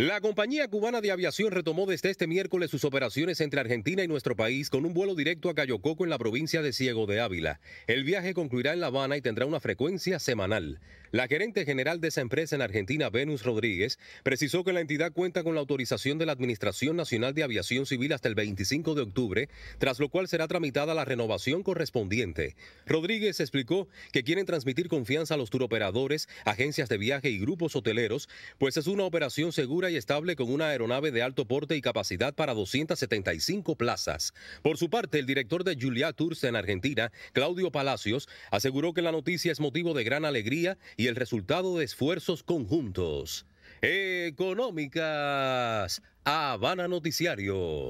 La compañía cubana de aviación retomó desde este miércoles sus operaciones entre Argentina y nuestro país con un vuelo directo a Cayococo en la provincia de Ciego de Ávila. El viaje concluirá en La Habana y tendrá una frecuencia semanal. La gerente general de esa empresa en Argentina, Venus Rodríguez, precisó que la entidad cuenta con la autorización de la Administración Nacional de Aviación Civil hasta el 25 de octubre, tras lo cual será tramitada la renovación correspondiente. Rodríguez explicó que quieren transmitir confianza a los turoperadores, agencias de viaje y grupos hoteleros, pues es una operación segura y estable con una aeronave de alto porte y capacidad para 275 plazas. Por su parte, el director de Julia Tours en Argentina, Claudio Palacios, aseguró que la noticia es motivo de gran alegría y el resultado de esfuerzos conjuntos. Económicas, Habana Noticiario.